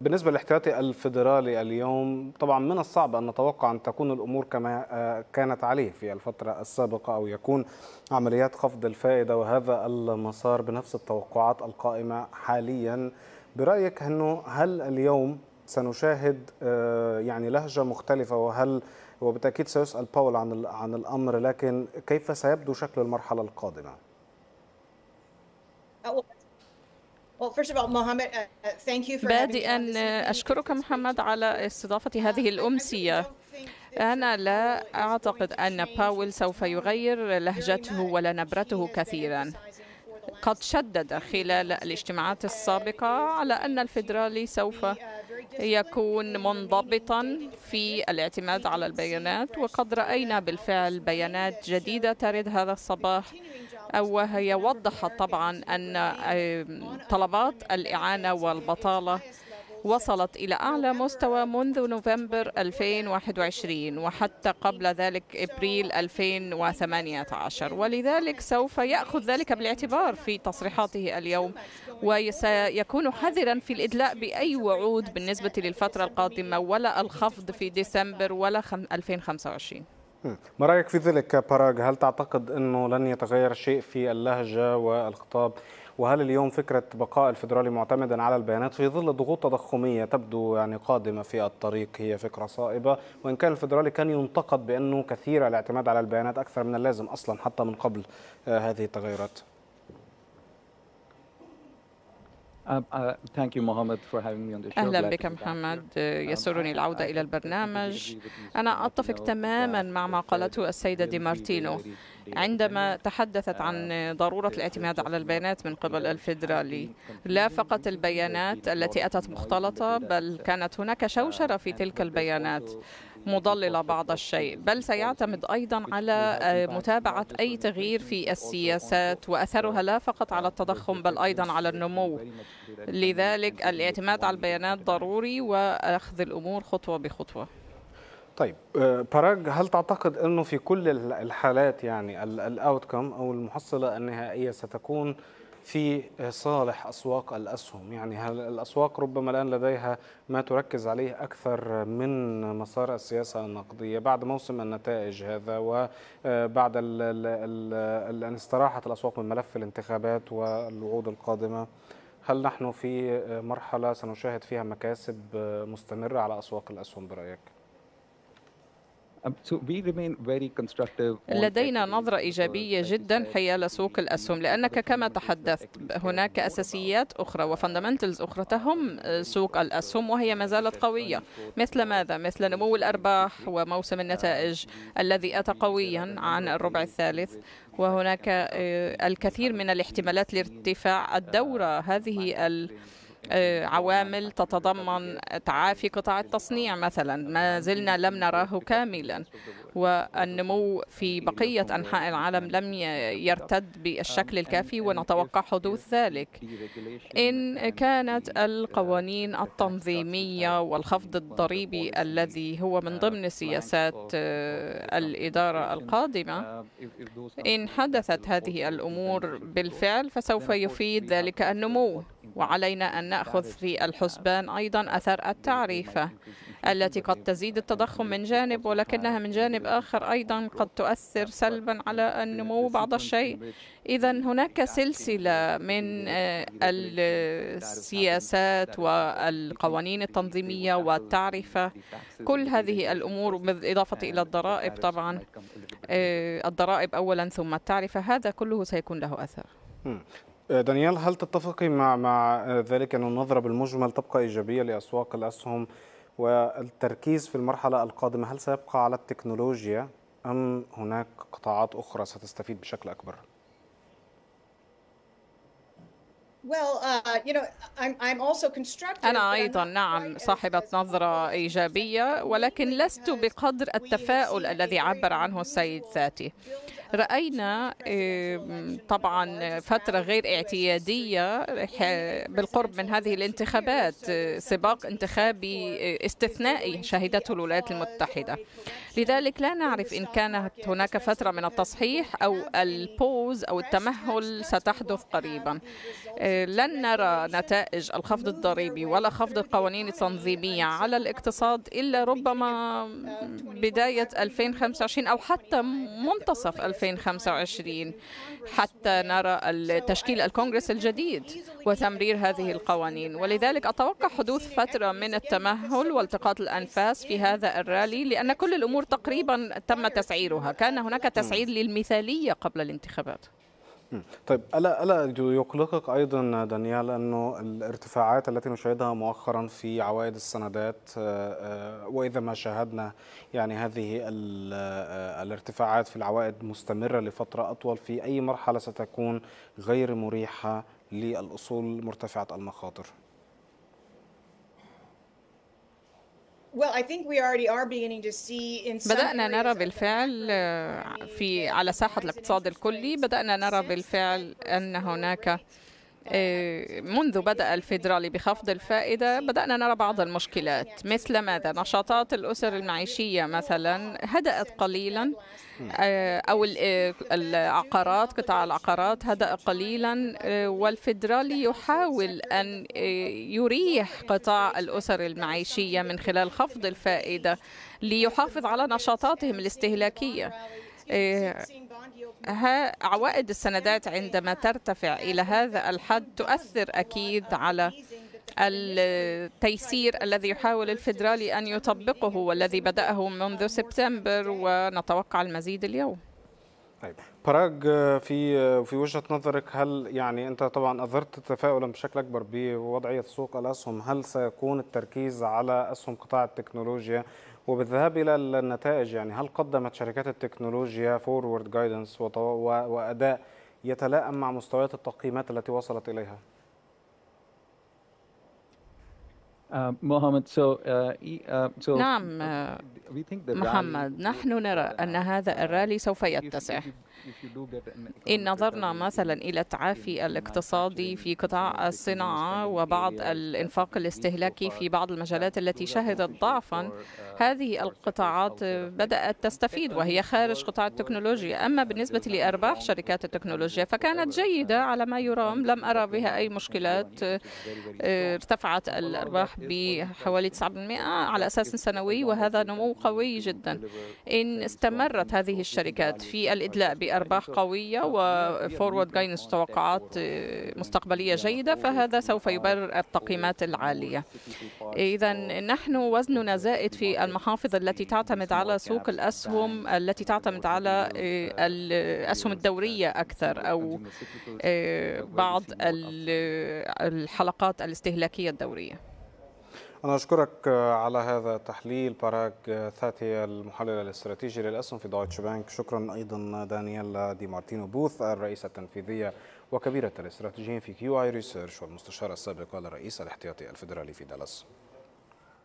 بالنسبة للاحتياطي الفيدرالي اليوم طبعا من الصعب أن نتوقع أن تكون الأمور كما آه، كانت عليه في الفترة السابقة أو يكون عمليات خفض الفائدة وهذا المسار بنفس التوقعات القائمة حاليا برأيك أنه هل اليوم سنشاهد آه، يعني لهجة مختلفة وهل وبالتأكيد سيسأل باول عن عن الأمر لكن كيف سيبدو شكل المرحلة القادمة؟ Uh, uh, بادئا أشكرك محمد على استضافة uh, هذه الأمسية أنا لا أعتقد أن باول سوف يغير لهجته ولا نبرته كثيرا قد شدد خلال الاجتماعات السابقة على أن الفيدرالي سوف يكون منضبطا في الاعتماد على البيانات وقد رأينا بالفعل بيانات جديدة ترد هذا الصباح وهي وضحت طبعا أن طلبات الإعانة والبطالة وصلت إلى أعلى مستوى منذ نوفمبر 2021 وحتى قبل ذلك إبريل 2018 ولذلك سوف يأخذ ذلك بالاعتبار في تصريحاته اليوم وسيكون حذرا في الإدلاء بأي وعود بالنسبة للفترة القادمة ولا الخفض في ديسمبر ولا 2025 ما رايك في ذلك باراج هل تعتقد انه لن يتغير شيء في اللهجه والخطاب وهل اليوم فكره بقاء الفدرالي معتمدا على البيانات في ظل ضغوط تضخميه تبدو يعني قادمه في الطريق هي فكره صائبه وان كان الفدرالي كان ينتقد بانه كثير الاعتماد على البيانات اكثر من اللازم اصلا حتى من قبل آه، هذه التغيرات Um, uh, أهلا بك محمد um, يسرني العودة إلى البرنامج أنا أتفق تماما مع ما قالته السيدة دي مارتينو عندما تحدثت عن ضرورة الاعتماد على البيانات من قبل الفيدرالي لا فقط البيانات التي أتت مختلطة بل كانت هناك شوشرة في تلك البيانات مضللة بعض الشيء بل سيعتمد أيضا على آه، متابعة أي تغيير في السياسات وأثرها لا فقط على التضخم بل أيضا على النمو لذلك الاعتماد على البيانات ضروري وأخذ الأمور خطوة بخطوة طيب آه، باراج هل تعتقد انه في كل الحالات يعني الاوتكم او المحصله النهائيه ستكون في آه، صالح أسواق الأسهم يعني هل الأسواق ربما الآن لديها ما تركز عليه أكثر من مسار السياسة النقدية بعد موسم النتائج هذا وبعد آه، أن يعني استراحت الأسواق من ملف الانتخابات والوعود القادمة هل نحن في آه، مرحلة سنشاهد فيها مكاسب مستمرة على أسواق الأسهم برأيك؟ Um, لدينا نظرة إيجابية uh, جدا حيال سوق الأسهم لأنك كما تحدثت هناك أساسيات أخرى وفندمنتلز أخرى تهم سوق الأسهم وهي ما زالت قوية مثل ماذا؟ مثل نمو الأرباح وموسم النتائج الذي أتى قويا عن الربع الثالث وهناك آه، الكثير من الاحتمالات لارتفاع الدورة هذه ال آه، عوامل تتضمن تعافي قطاع التصنيع مثلا ما زلنا لم نراه كاملا والنمو في بقية أنحاء العالم لم يرتد بالشكل الكافي ونتوقع حدوث ذلك إن كانت القوانين التنظيمية والخفض الضريبي الذي هو من ضمن سياسات آه، الإدارة القادمة إن حدثت هذه الأمور بالفعل فسوف يفيد ذلك النمو وعلينا أن نأخذ في الحسبان أيضا أثر التعريفة التي قد تزيد التضخم من جانب ولكنها من جانب آخر أيضا قد تؤثر سلبا على النمو بعض الشيء إذا هناك سلسلة من آه، السياسات والقوانين التنظيمية والتعرفة كل هذه الأمور بالإضافة إلى الضرائب طبعا آه، الضرائب أولا ثم التعرفة هذا كله سيكون له أثر آه، دانيال هل تتفقي مع مع آه، ذلك أن النظرة بالمجمل تبقى إيجابية لأسواق الأسهم والتركيز في المرحلة القادمة هل سيبقى على التكنولوجيا أم هناك قطاعات أخرى ستستفيد بشكل أكبر؟ Uh, أنا أيضا نعم صاحبة نظرة إيجابية ولكن لست بقدر التفاؤل الذي عبر عنه السيد ذاتي رأينا إيه، طبعا فترة غير اعتيادية بالقرب من هذه الانتخابات سباق انتخابي إيه، استثنائي شهدته الولايات المتحدة لذلك لا نعرف إن كانت هناك فترة من التصحيح أو البوز أو التمهل ستحدث قريبا لن نرى نتائج الخفض الضريبي ولا خفض القوانين التنظيمية على الاقتصاد إلا ربما بداية 2025 أو حتى منتصف 2025 حتى نرى تشكيل الكونغرس الجديد وتمرير هذه القوانين ولذلك أتوقع حدوث فترة من التمهل والتقاط الأنفاس في هذا الرالي لأن كل الأمور تقريبا تم تسعيرها كان هناك تسعير للمثالية قبل الانتخابات طيب ألا ألا يقلقك أيضا دانيال أنه الارتفاعات التي نشاهدها مؤخرا في عوائد السندات آه، آه، وإذا ما شاهدنا يعني هذه آه، الارتفاعات في العوائد مستمرة لفترة أطول في أي مرحلة ستكون غير مريحة للأصول مرتفعة المخاطر؟ آه, uh, بدأنا نرى بالفعل في على ساحة الاقتصاد الكلي بدأنا نرى بالفعل أن هناك آه، منذ بدأ الفيدرالي بخفض الفائدة بدأنا نرى بعض المشكلات مثل ماذا نشاطات الأسر المعيشية مثلا هدأت قليلا آه، أو آه، العقارات قطاع العقارات هدأ قليلا والفيدرالي يحاول أن يريح قطاع الأسر المعيشية من خلال خفض الفائدة ليحافظ على نشاطاتهم الاستهلاكية عوائد السندات عندما ترتفع إلى هذا الحد تؤثر أكيد على التيسير الذي يحاول الفيدرالي أن يطبقه والذي بدأه منذ سبتمبر ونتوقع المزيد اليوم طيب براغ في في وجهه نظرك هل يعني انت طبعا اظهرت تفاؤلا بشكل اكبر بوضعيه سوق الاسهم هل سيكون التركيز على اسهم قطاع التكنولوجيا وبالذهاب الى النتائج يعني هل قدمت شركات التكنولوجيا فورورد جايدنس واداء يتلائم مع مستويات التقييمات التي وصلت اليها؟ آه، آه، آه، نعم محمد نحن نرى أن هذا الرالي سوف يتسع إن نظرنا مثلا إلى التعافي الاقتصادي في قطاع الصناعة وبعض الإنفاق الاستهلاكي في بعض المجالات التي شهدت ضعفا uh, هذه القطاعات بدأت تستفيد وهي خارج قطاع التكنولوجيا أما بالنسبة لأرباح شركات التكنولوجيا فكانت جيدة uh, على ما يرام لم أرى بها أي مشكلات آه، ارتفعت الأرباح بحوالي 9% على أساس سنوي وهذا نمو قوي جدا إن استمرت هذه الشركات في الإدلاء بأرباح قوية وفورورد جاينس توقعات مستقبلية جيدة فهذا سوف يبرر التقييمات العالية إذا نحن وزننا زائد في المحافظ التي تعتمد على سوق الأسهم التي تعتمد على الأسهم آه، الدورية أكثر أو آه، بعض آه، الحلقات الاستهلاكية الدورية أنا أشكرك آه، على هذا التحليل باراك آه، ثاتي المحلل الاستراتيجي للأسهم في دويتش بانك شكرا أيضا آه، دانيال دي مارتينو بوث الرئيسة التنفيذية وكبيرة الاستراتيجيين في كيو آي ريسيرش والمستشار السابق للرئيس الاحتياطي الفيدرالي في دالاس